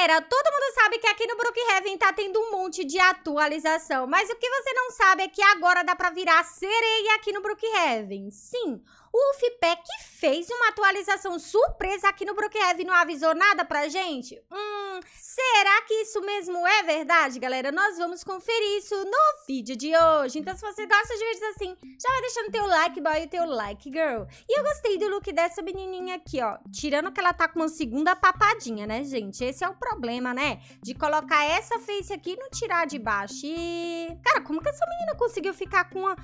Galera, todo mundo sabe que aqui no Brookhaven tá tendo um monte de atualização, mas o que você não sabe é que agora dá pra virar sereia aqui no Brookhaven. Sim, o FIPEC fez uma atualização surpresa aqui no Brookhev e não avisou nada pra gente? Hum, será que isso mesmo é verdade, galera? Nós vamos conferir isso no vídeo de hoje. Então, se você gosta de vídeos assim, já vai deixando teu like, boy, e teu like, girl. E eu gostei do look dessa menininha aqui, ó. Tirando que ela tá com uma segunda papadinha, né, gente? Esse é o problema, né? De colocar essa face aqui e não tirar de baixo. E... Cara, como que essa menina conseguiu ficar com uma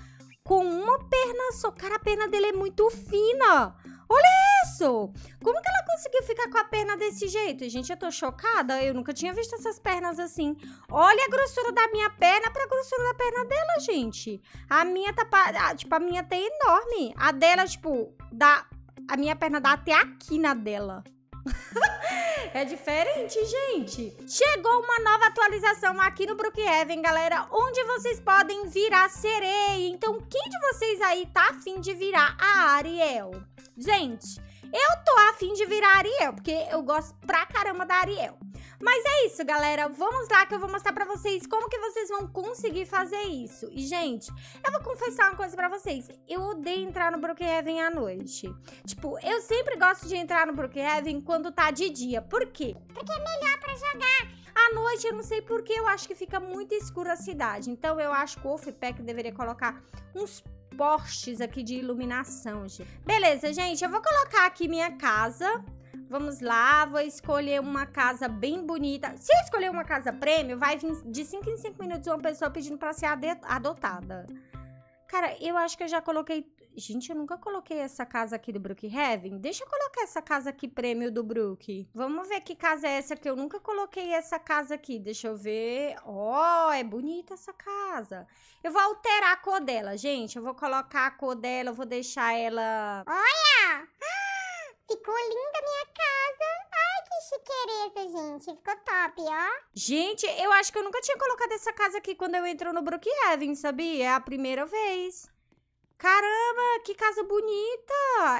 com uma perna só. Cara, a perna dele é muito fina. Olha isso! Como que ela conseguiu ficar com a perna desse jeito? Gente, eu tô chocada. Eu nunca tinha visto essas pernas assim. Olha a grossura da minha perna pra grossura da perna dela, gente. A minha tá... Ah, tipo, a minha tem tá enorme. A dela, tipo, dá... A minha perna dá até aqui na dela. É diferente, gente. Chegou uma nova atualização aqui no Brookhaven, galera, onde vocês podem virar sereia. Então, quem de vocês aí tá afim de virar a Ariel? Gente, eu tô afim de virar a Ariel, porque eu gosto pra caramba da Ariel. Mas é isso, galera. Vamos lá que eu vou mostrar pra vocês como que vocês vão conseguir fazer isso. E, gente, eu vou confessar uma coisa pra vocês. Eu odeio entrar no Brookhaven à noite. Tipo, eu sempre gosto de entrar no Brookhaven quando tá de dia. Por quê? Porque é melhor pra jogar. À noite, eu não sei porquê, eu acho que fica muito escura a cidade. Então, eu acho que o Ofpec deveria colocar uns postes aqui de iluminação, gente. Beleza, gente, eu vou colocar aqui minha casa Vamos lá, vou escolher uma casa bem bonita. Se eu escolher uma casa prêmio, vai vir de 5 em 5 minutos uma pessoa pedindo pra ser adotada. Cara, eu acho que eu já coloquei... Gente, eu nunca coloquei essa casa aqui do Brookhaven. Deixa eu colocar essa casa aqui, prêmio do Brook. Vamos ver que casa é essa que eu nunca coloquei essa casa aqui. Deixa eu ver. Ó, oh, é bonita essa casa. Eu vou alterar a cor dela, gente. Eu vou colocar a cor dela, eu vou deixar ela... Olha! Ficou linda a minha casa. Ai, que chiqueza, gente. Ficou top, ó. Gente, eu acho que eu nunca tinha colocado essa casa aqui quando eu entro no Brookhaven, sabia? É a primeira vez. Caramba, que casa bonita.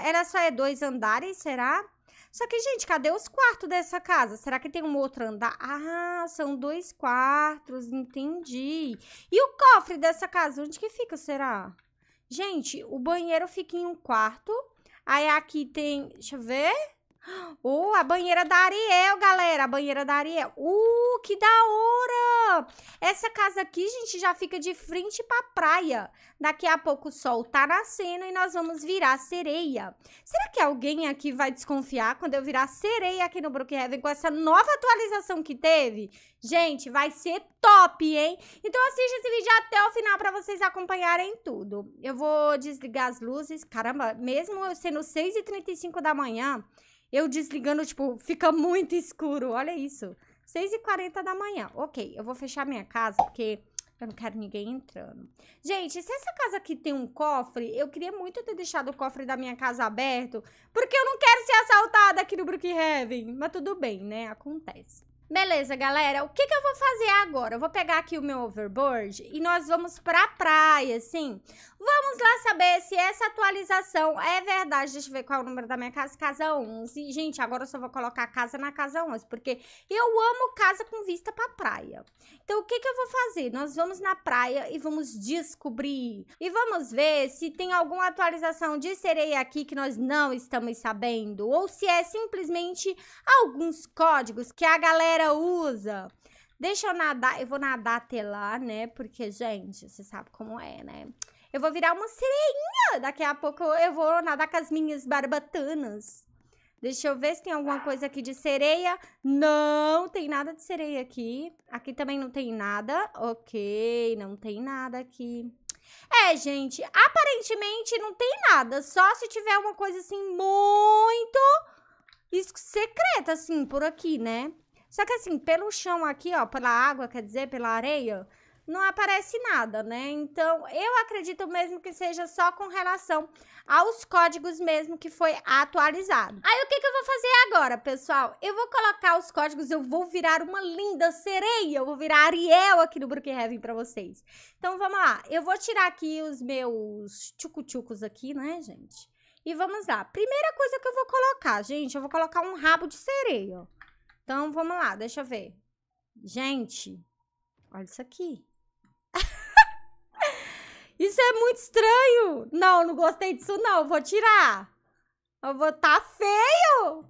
Era só é dois andares, será? Só que, gente, cadê os quartos dessa casa? Será que tem um outro andar? Ah, são dois quartos, entendi. E o cofre dessa casa, onde que fica, será? Gente, o banheiro fica em um quarto Aí aqui tem, deixa eu ver. Uh, a banheira da Ariel, galera. A banheira da Ariel. Uh, que da hora! Essa casa aqui, gente, já fica de frente pra praia. Daqui a pouco o sol tá nascendo e nós vamos virar sereia. Será que alguém aqui vai desconfiar quando eu virar sereia aqui no Brookhaven com essa nova atualização que teve? Gente, vai ser top, hein? Então assista esse vídeo até o final pra vocês acompanharem tudo. Eu vou desligar as luzes. Caramba, mesmo sendo 6h35 da manhã... Eu desligando, tipo, fica muito escuro. Olha isso. 6h40 da manhã. Ok, eu vou fechar minha casa porque eu não quero ninguém entrando. Gente, se essa casa aqui tem um cofre, eu queria muito ter deixado o cofre da minha casa aberto, porque eu não quero ser assaltada aqui no Brookhaven. Mas tudo bem, né? Acontece. Beleza, galera. O que, que eu vou fazer agora? Eu vou pegar aqui o meu overboard e nós vamos pra praia, assim. Vamos lá saber se essa atualização é verdade. Deixa eu ver qual é o número da minha casa. Casa 11. Gente, agora eu só vou colocar casa na casa 11, porque eu amo casa com vista pra praia. Então, o que, que eu vou fazer? Nós vamos na praia e vamos descobrir. E vamos ver se tem alguma atualização de sereia aqui que nós não estamos sabendo. Ou se é simplesmente alguns códigos que a galera usa. Deixa eu nadar, eu vou nadar até lá, né? Porque, gente, você sabe como é, né? Eu vou virar uma sereinha. Daqui a pouco eu vou nadar com as minhas barbatanas. Deixa eu ver se tem alguma coisa aqui de sereia. Não tem nada de sereia aqui. Aqui também não tem nada. Ok, não tem nada aqui. É, gente, aparentemente não tem nada. Só se tiver uma coisa, assim, muito secreta, assim, por aqui, né? Só que, assim, pelo chão aqui, ó, pela água, quer dizer, pela areia, não aparece nada, né? Então, eu acredito mesmo que seja só com relação aos códigos mesmo que foi atualizado. Aí, o que, que eu vou fazer agora, pessoal? Eu vou colocar os códigos, eu vou virar uma linda sereia, eu vou virar Ariel aqui no Brookhaven pra vocês. Então, vamos lá. Eu vou tirar aqui os meus tchucu-tchucos aqui, né, gente? E vamos lá. Primeira coisa que eu vou colocar, gente, eu vou colocar um rabo de sereia, Então, vamos lá, deixa eu ver. Gente, olha isso aqui. Isso é muito estranho. Não, não gostei disso não, vou tirar. Eu vou tá feio.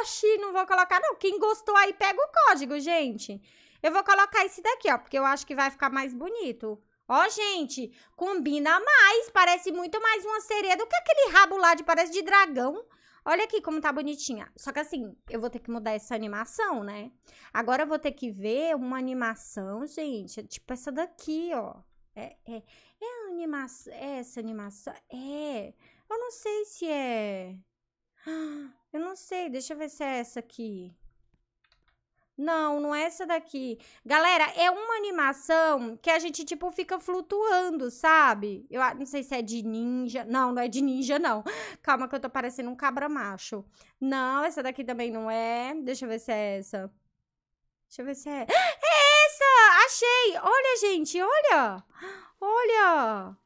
Oxi, não vou colocar não. Quem gostou aí pega o código, gente. Eu vou colocar esse daqui, ó, porque eu acho que vai ficar mais bonito. Ó, gente, combina mais, parece muito mais uma sereia do que aquele rabo lá de parece de dragão. Olha aqui como tá bonitinha. Só que assim, eu vou ter que mudar essa animação, né? Agora eu vou ter que ver uma animação, gente, é tipo essa daqui, ó. É, é, animação. É essa animação. É. Eu não sei se é. Eu não sei. Deixa eu ver se é essa aqui. Não, não é essa daqui. Galera, é uma animação que a gente, tipo, fica flutuando, sabe? Eu não sei se é de ninja. Não, não é de ninja, não. Calma que eu tô parecendo um cabra macho. Não, essa daqui também não é. Deixa eu ver se é essa. Deixa eu ver se é. É essa! Achei! Olha, gente, olha! Olha!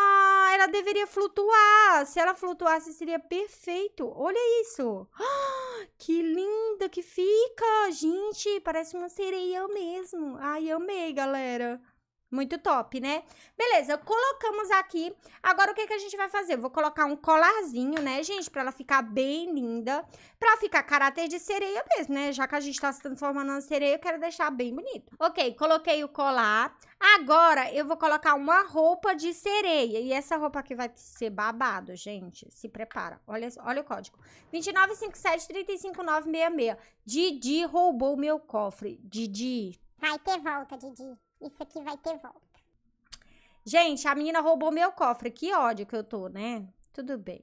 Ah, ela deveria flutuar. Se ela flutuasse, seria perfeito. Olha isso. Ah, que linda que fica. Gente, parece uma sereia mesmo. Ai, amei, galera. Muito top, né? Beleza, colocamos aqui. Agora, o que, que a gente vai fazer? Eu vou colocar um colarzinho, né, gente? Pra ela ficar bem linda. Pra ficar caráter de sereia mesmo, né? Já que a gente tá se transformando em sereia, eu quero deixar bem bonito. Ok, coloquei o colar. Agora, eu vou colocar uma roupa de sereia. E essa roupa aqui vai ser babado, gente. Se prepara. Olha, olha o código. 2957-35966. Didi roubou meu cofre. Didi. Vai ter volta, Didi. Isso aqui vai ter volta. Gente, a menina roubou meu cofre. Que ódio que eu tô, né? Tudo bem.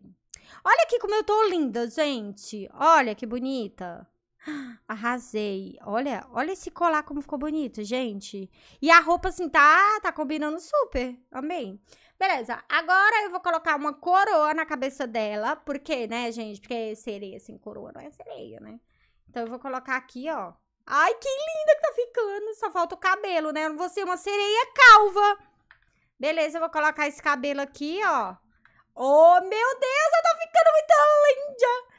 Olha aqui como eu tô linda, gente. Olha que bonita. Arrasei. Olha, olha esse colar como ficou bonito, gente. E a roupa, assim, tá, tá combinando super. Amei. Beleza, agora eu vou colocar uma coroa na cabeça dela. Por quê, né, gente? Porque sereia sem assim, coroa não é sereia, né? Então eu vou colocar aqui, ó. Ai, que linda que tá ficando. Só falta o cabelo, né? Eu vou ser uma sereia calva. Beleza, eu vou colocar esse cabelo aqui, ó. Oh, meu Deus, eu tô ficando muito linda.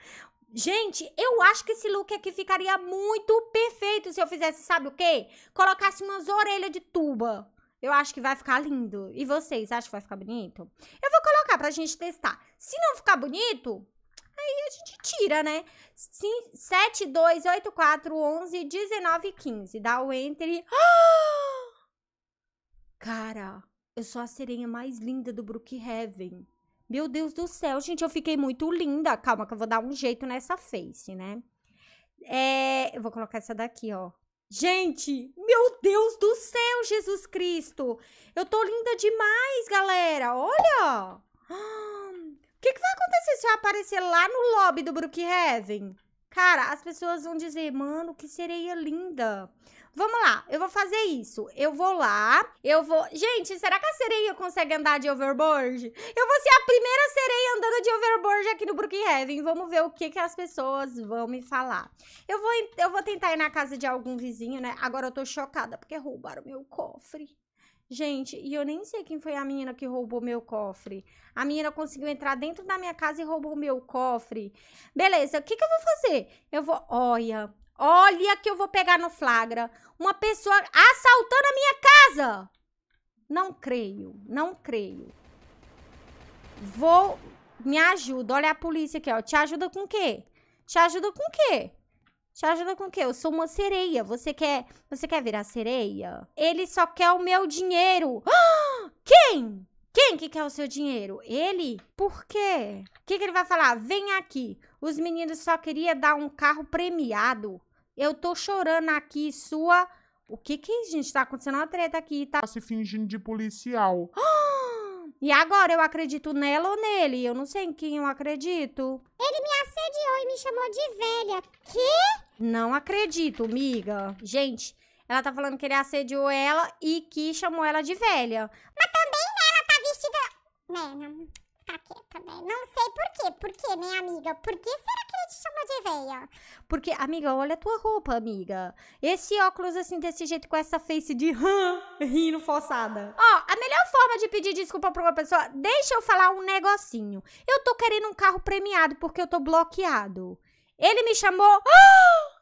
Gente, eu acho que esse look aqui ficaria muito perfeito se eu fizesse, sabe o quê? Colocasse umas orelhas de tuba. Eu acho que vai ficar lindo. E vocês, acham que vai ficar bonito? Eu vou colocar pra gente testar. Se não ficar bonito, Aí a gente tira, né? 7, 2, 8, 4, 11, 19, 15. Dá o enter ah! Cara, eu sou a sereia mais linda do Brookhaven. Meu Deus do céu, gente, eu fiquei muito linda. Calma que eu vou dar um jeito nessa face, né? É, eu vou colocar essa daqui, ó. Gente, meu Deus do céu, Jesus Cristo! Eu tô linda demais, galera! Olha! Ah, o que, que vai acontecer se eu aparecer lá no lobby do Brookhaven? Cara, as pessoas vão dizer, mano, que sereia linda. Vamos lá, eu vou fazer isso. Eu vou lá, eu vou... Gente, será que a sereia consegue andar de overboard? Eu vou ser a primeira sereia andando de overboard aqui no Brookhaven. Vamos ver o que, que as pessoas vão me falar. Eu vou, eu vou tentar ir na casa de algum vizinho, né? Agora eu tô chocada porque roubaram meu cofre. Gente, e eu nem sei quem foi a menina que roubou meu cofre. A menina conseguiu entrar dentro da minha casa e roubou meu cofre. Beleza, o que, que eu vou fazer? Eu vou. Olha, olha que eu vou pegar no flagra. Uma pessoa assaltando a minha casa! Não creio, não creio. Vou. Me ajuda. Olha a polícia aqui, ó. Te ajuda com o quê? Te ajuda com o quê? Te ajuda com o quê? Eu sou uma sereia. Você quer, você quer virar sereia? Ele só quer o meu dinheiro. quem? Quem que quer o seu dinheiro? Ele? Por quê? O que, que ele vai falar? Vem aqui. Os meninos só queriam dar um carro premiado. Eu tô chorando aqui, sua... O que que, gente? Tá acontecendo uma treta aqui, tá? Tá se fingindo de policial. e agora eu acredito nela ou nele? Eu não sei em quem eu acredito. Ele me assediou e me chamou de velha. Que? Não acredito, miga. Gente, ela tá falando que ele assediou ela e que chamou ela de velha. Mas também, né, ela tá vestida... Né, Tá quieta, né? Não sei por quê. Por quê, minha né, amiga? Por que será que ele te chamou de velha? Porque, amiga, olha a tua roupa, amiga. Esse óculos, assim, desse jeito, com essa face de rã, rindo forçada. Ó, a melhor forma de pedir desculpa pra uma pessoa... Deixa eu falar um negocinho. Eu tô querendo um carro premiado porque eu tô bloqueado. Ele me chamou.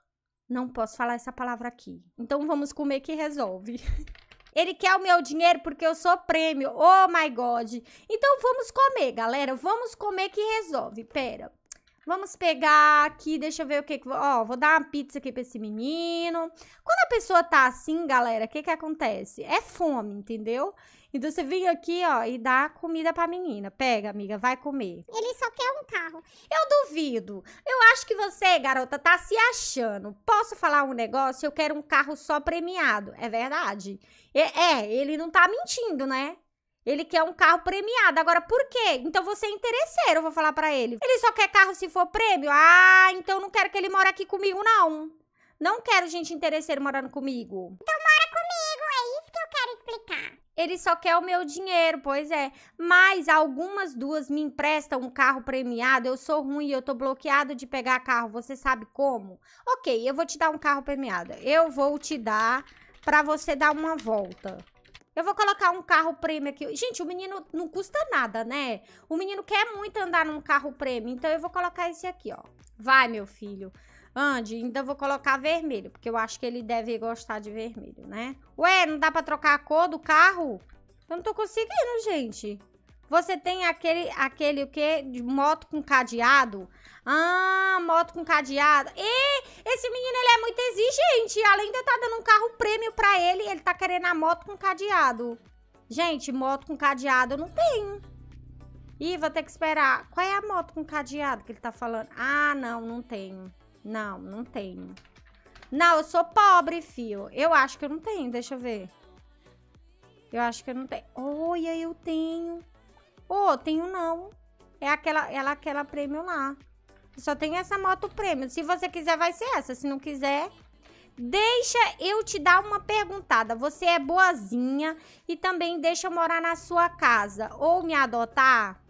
Não posso falar essa palavra aqui. Então vamos comer que resolve. Ele quer o meu dinheiro porque eu sou prêmio. Oh my god. Então vamos comer, galera. Vamos comer que resolve. Pera. Vamos pegar aqui, deixa eu ver o que que... Ó, vou dar uma pizza aqui pra esse menino. Quando a pessoa tá assim, galera, o que que acontece? É fome, entendeu? Então você vem aqui, ó, e dá comida pra menina. Pega, amiga, vai comer. Ele só quer um carro. Eu duvido. Eu acho que você, garota, tá se achando. Posso falar um negócio? Eu quero um carro só premiado. É verdade. É, é ele não tá mentindo, né? Ele quer um carro premiado. Agora, por quê? Então você é interesseiro, eu vou falar para ele. Ele só quer carro se for prêmio? Ah, então não quero que ele mora aqui comigo, não. Não quero gente interesseiro morando comigo. Então ele só quer o meu dinheiro, pois é. Mas algumas duas me emprestam um carro premiado. Eu sou ruim, eu tô bloqueado de pegar carro. Você sabe como? Ok, eu vou te dar um carro premiado. Eu vou te dar para você dar uma volta. Eu vou colocar um carro prêmio aqui. Gente, o menino não custa nada, né? O menino quer muito andar num carro prêmio. Então eu vou colocar esse aqui, ó. Vai, meu filho. Andy, ainda vou colocar vermelho, porque eu acho que ele deve gostar de vermelho, né? Ué, não dá pra trocar a cor do carro? Eu não tô conseguindo, gente. Você tem aquele, aquele o quê? De moto com cadeado? Ah, moto com cadeado. E esse menino, ele é muito exigente. Além de eu estar tá dando um carro prêmio pra ele, ele tá querendo a moto com cadeado. Gente, moto com cadeado eu não tenho. Ih, vou ter que esperar. Qual é a moto com cadeado que ele tá falando? Ah, não, não tenho. Não, não tenho. Não, eu sou pobre, fio. Eu acho que eu não tenho, deixa eu ver. Eu acho que eu não tenho. Olha, eu tenho. Ô, oh, tenho não. É aquela, ela, aquela prêmio lá. só tem essa moto prêmio. Se você quiser, vai ser essa. Se não quiser, Deixa eu te dar uma perguntada. Você é boazinha e também deixa eu morar na sua casa ou me adotar?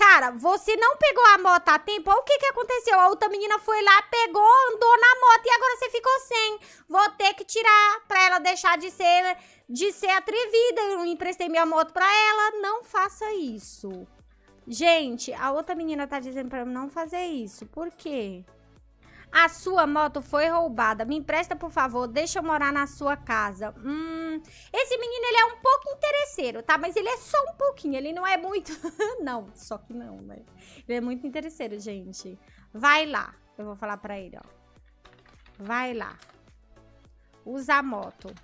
Cara, você não pegou a moto a tempo? o que que aconteceu. A outra menina foi lá, pegou, andou na moto e agora você ficou sem. Vou ter que tirar pra ela deixar de ser, de ser atrevida. Eu emprestei minha moto pra ela. Não faça isso. Gente, a outra menina tá dizendo pra eu não fazer isso. Por quê? A sua moto foi roubada. Me empresta, por favor. Deixa eu morar na sua casa. Hum, esse menino, ele é um pouco interesseiro, tá? Mas ele é só um pouquinho. Ele não é muito... não, só que não, né? Ele é muito interesseiro, gente. Vai lá. Eu vou falar pra ele, ó. Vai lá. Usa a moto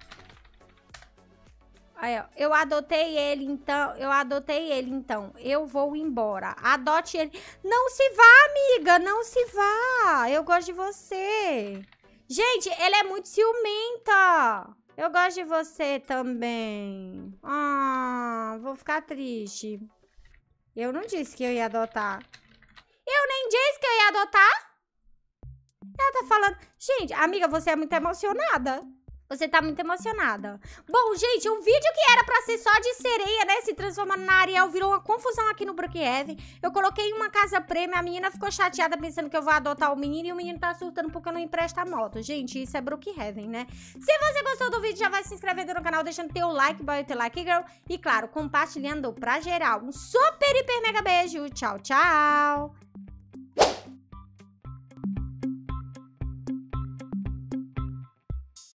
eu adotei ele, então. Eu adotei ele, então. Eu vou embora. Adote ele. Não se vá, amiga. Não se vá. Eu gosto de você. Gente, ela é muito ciumenta. Eu gosto de você também. Ah, vou ficar triste. Eu não disse que eu ia adotar. Eu nem disse que eu ia adotar. Ela tá falando... Gente, amiga, você é muito emocionada. Você tá muito emocionada. Bom, gente, um vídeo que era pra ser só de sereia, né? Se transformando na Ariel, virou uma confusão aqui no Brookhaven. Eu coloquei uma casa prêmio, a menina ficou chateada pensando que eu vou adotar o menino e o menino tá surtando porque eu não empresto a moto. Gente, isso é Brookhaven, né? Se você gostou do vídeo, já vai se inscrevendo no canal, deixando teu like, boy, teu like, girl. E, claro, compartilhando pra geral. Um super, hiper, mega beijo. Tchau, tchau.